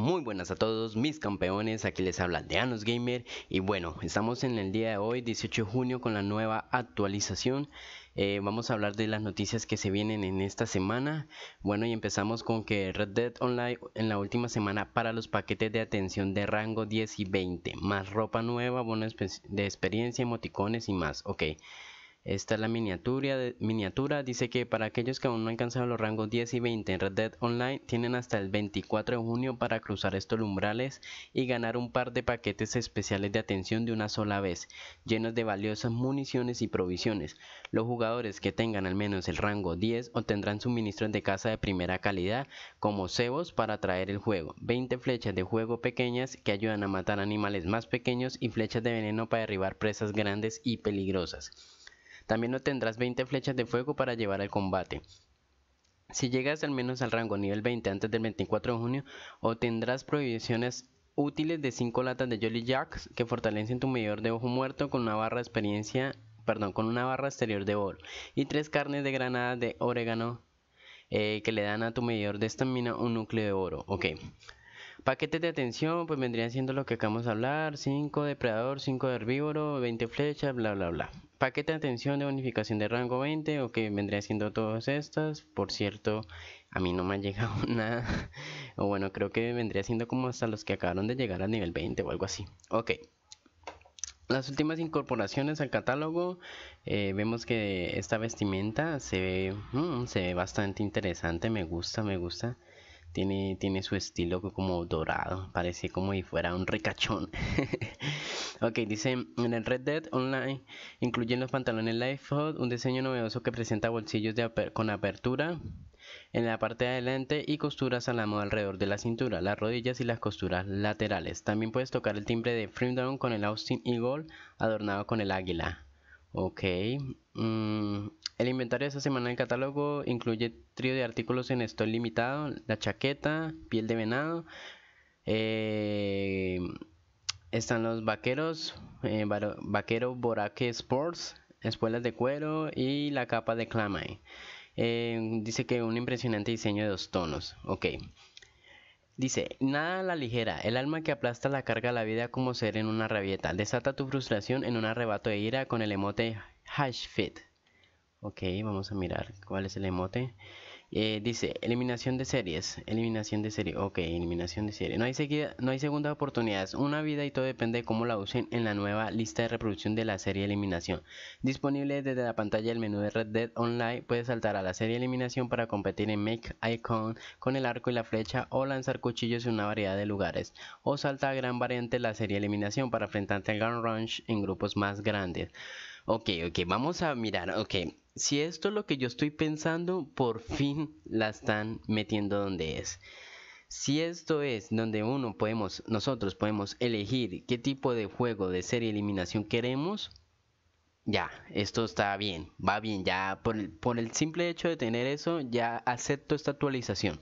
Muy buenas a todos mis campeones, aquí les habla Anos Gamer y bueno, estamos en el día de hoy 18 de junio con la nueva actualización eh, vamos a hablar de las noticias que se vienen en esta semana. Bueno, y empezamos con que Red Dead Online en la última semana para los paquetes de atención de rango 10 y 20, más ropa nueva, bonos de experiencia, emoticones y más. Ok. Esta es la miniatura, dice que para aquellos que aún no han alcanzado los rangos 10 y 20 en Red Dead Online tienen hasta el 24 de junio para cruzar estos umbrales y ganar un par de paquetes especiales de atención de una sola vez, llenos de valiosas municiones y provisiones. Los jugadores que tengan al menos el rango 10 obtendrán suministros de caza de primera calidad como cebos para atraer el juego, 20 flechas de juego pequeñas que ayudan a matar animales más pequeños y flechas de veneno para derribar presas grandes y peligrosas. También obtendrás 20 flechas de fuego para llevar al combate. Si llegas al menos al rango nivel 20 antes del 24 de junio, obtendrás prohibiciones útiles de 5 latas de Jolly Jacks que fortalecen tu medidor de ojo muerto con una barra de experiencia, perdón, con una barra exterior de oro y 3 carnes de granada de orégano eh, que le dan a tu medidor de estamina un núcleo de oro. Ok. Paquetes de atención, pues vendría siendo lo que acabamos de hablar, 5 depredador, 5 de herbívoro, 20 flechas, bla, bla, bla. Paquete de atención de bonificación de rango 20, que vendría siendo todas estas. Por cierto, a mí no me ha llegado nada. O bueno, creo que vendría siendo como hasta los que acabaron de llegar al nivel 20 o algo así. Ok. Las últimas incorporaciones al catálogo, eh, vemos que esta vestimenta se ve, mm, se ve bastante interesante, me gusta, me gusta. Tiene, tiene su estilo como dorado, parece como si fuera un ricachón. ok, dice, en el Red Dead Online incluyen los pantalones Lifehood, un diseño novedoso que presenta bolsillos con apertura en la parte de adelante y costuras a la moda alrededor de la cintura, las rodillas y las costuras laterales. También puedes tocar el timbre de Freedom con el Austin Eagle adornado con el águila. Ok. Mm, el inventario de esta semana del catálogo incluye trío de artículos en stock limitado, la chaqueta, piel de venado, eh, están los vaqueros, eh, vaquero Boraque Sports, espuelas de cuero y la capa de Clamay. Eh, dice que un impresionante diseño de dos tonos. Ok. Dice, nada a la ligera, el alma que aplasta la carga de la vida como ser en una rabieta, desata tu frustración en un arrebato de ira con el emote hash fit ok vamos a mirar cuál es el emote eh, dice eliminación de series eliminación de serie ok eliminación de serie no hay no hay segunda oportunidad una vida y todo depende de cómo la usen en la nueva lista de reproducción de la serie eliminación disponible desde la pantalla del menú de Red Dead Online puedes saltar a la serie eliminación para competir en Make Icon con el arco y la flecha o lanzar cuchillos en una variedad de lugares o salta a gran variante la serie eliminación para enfrentarte al Gun Ranch en grupos más grandes ok ok vamos a mirar ok si esto es lo que yo estoy pensando, por fin la están metiendo donde es. Si esto es donde uno podemos, nosotros podemos elegir qué tipo de juego de serie eliminación queremos, ya, esto está bien, va bien, ya por por el simple hecho de tener eso, ya acepto esta actualización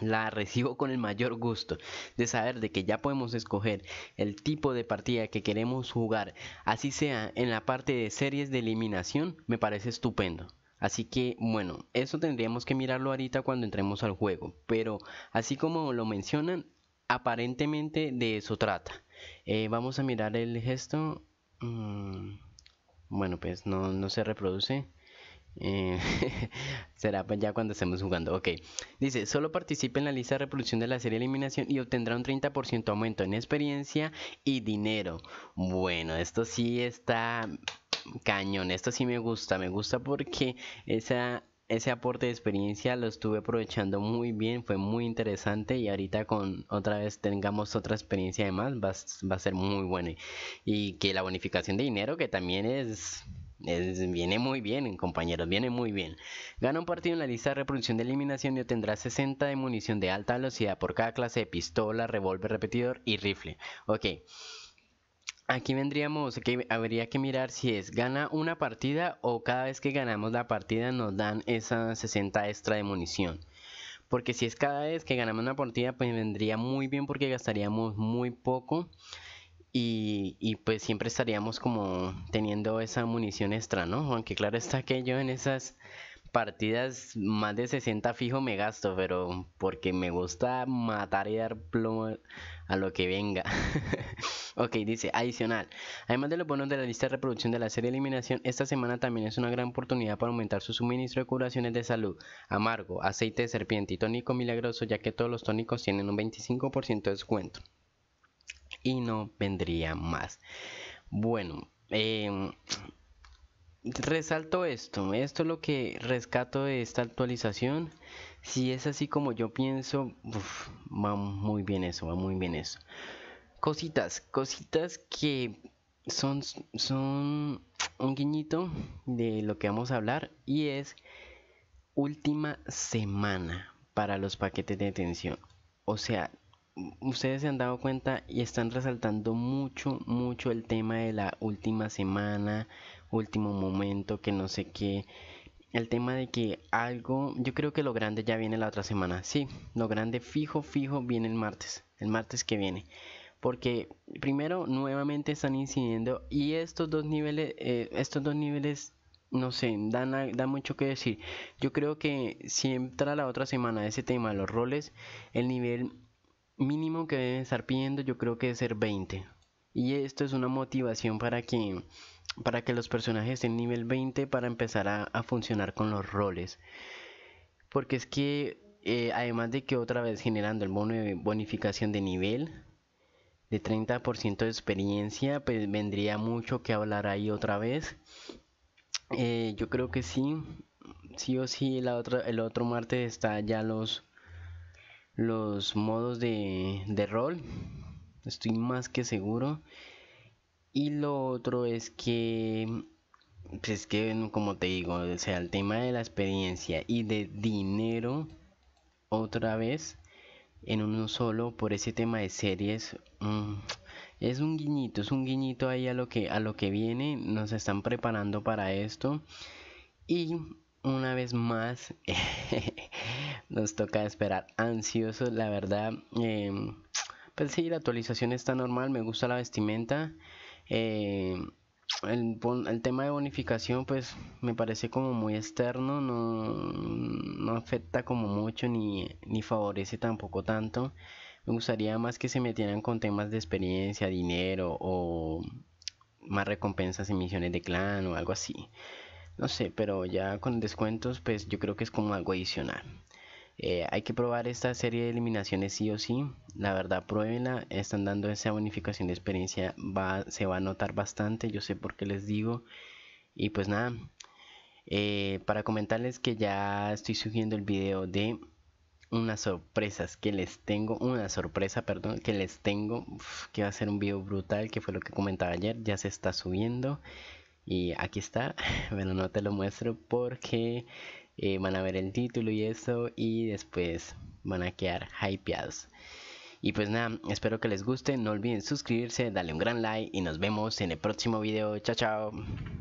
la recibo con el mayor gusto de saber de que ya podemos escoger el tipo de partida que queremos jugar, así sea en la parte de series de eliminación, me parece estupendo. Así que bueno, eso tendríamos que mirarlo ahorita cuando entremos al juego, pero así como lo mencionan, aparentemente de eso trata. Eh, vamos a mirar el gesto. Mm, bueno, pues no, no se reproduce. Eh, será pues, ya cuando estemos jugando. Ok. Dice, solo participe en la lista de reproducción de la serie eliminación y obtendrá un 30% aumento en experiencia y dinero. Bueno, esto sí está cañón. Esto sí me gusta. Me gusta porque ese aporte de experiencia lo estuve aprovechando muy bien, fue muy interesante y ahorita con otra vez tengamos otra experiencia además va, va a ser muy bueno. Y que la bonificación de dinero que también es viene muy bien, compañeros, viene muy bien. Gana un partido en la lista de reproducción de eliminación y obtendrá 60 de munición de alta velocidad por cada clase de pistola, revólver, repetidor y rifle. Ok. Aquí vendríamos, que habría que mirar si es gana una partida o cada vez que ganamos la partida nos dan esa 60 extra de munición. Porque si es cada vez que ganamos una partida, pues vendría muy bien porque gastaríamos muy poco. Y, pues siempre estaríamos como teniendo esa munición extra, ¿no? Aunque claro está que yo en esas partidas más de 60 fijo me gasto, pero porque me gusta matar y dar plomo a lo que venga. ok, dice, adicional. Además de los bonos de la lista de reproducción de la serie de eliminación, esta semana también es una gran oportunidad para aumentar su suministro de curaciones de salud. Amargo, aceite de serpiente y tónico milagroso, ya que todos los tónicos tienen un 25% de descuento y no vendría más. Bueno, em, resalto esto, esto es lo que rescato de esta actualización. Si es así como yo pienso, va muy bien eso, va muy bien eso. Cositas, cositas que son, son un guiñito de lo que vamos a hablar y es última semana para los paquetes de atención O sea, ustedes se han dado cuenta y están resaltando mucho, mucho el tema de la última semana, último momento, que no sé qué. El tema de que algo, yo creo que lo grande ya viene la otra semana. Sí, lo grande fijo, fijo viene el martes, el martes que viene. Porque primero nuevamente están incidiendo y estos dos niveles, eh, estos dos niveles, no sé, dan, dan mucho que decir. Yo creo que si entra la otra semana ese tema de los roles, el nivel mínimo que deben estar pidiendo yo creo que es ser 20. Y esto es una motivación para que, para que los personajes estén nivel 20 para empezar a, funcionar con los roles. Porque es que eh, además de que otra vez generando el bono de bonificación de nivel de 30% de experiencia, pues vendría mucho que hablar ahí otra vez. Eh, yo creo que sí, sí o sí, el otro, el otro martes está ya los los modos de, rol. Estoy más que seguro. Y lo otro es que Es pues, que como te digo, sea, el tema de la experiencia y de dinero otra vez en uno solo por ese tema de series mm, es un guiñito, es un guiñito ahí a lo que a lo que viene, nos están preparando para esto y una vez más nos toca esperar ansiosos, la verdad. Em, pues sí, la actualización está normal, me gusta la vestimenta. Em, el, tema de bonificación pues me parece como muy externo, no, afecta como mucho ni, ni, favorece tampoco tanto. Me gustaría más que se metieran con temas de experiencia, dinero o más recompensas en misiones de clan o algo así. No sé, pero ya con descuentos pues yo creo que es como algo adicional. Eh, hay que probar esta serie de eliminaciones sí o sí. La verdad, pruébenla. Están dando esa bonificación de experiencia. se va a notar bastante. Yo sé por qué les digo. Y pues nada. Eh, para comentarles que ya estoy subiendo el video de unas sorpresas que les tengo. Una sorpresa, perdón, que les tengo. que va a ser un video brutal. Que fue lo que comentaba ayer. Ya se está subiendo. Y aquí está, bueno no te lo muestro porque eh, van a ver el título y eso y después van a quedar hypeados. Y pues nada, espero que les guste, no olviden suscribirse, darle un gran like y nos vemos en el próximo video. Chao, chao.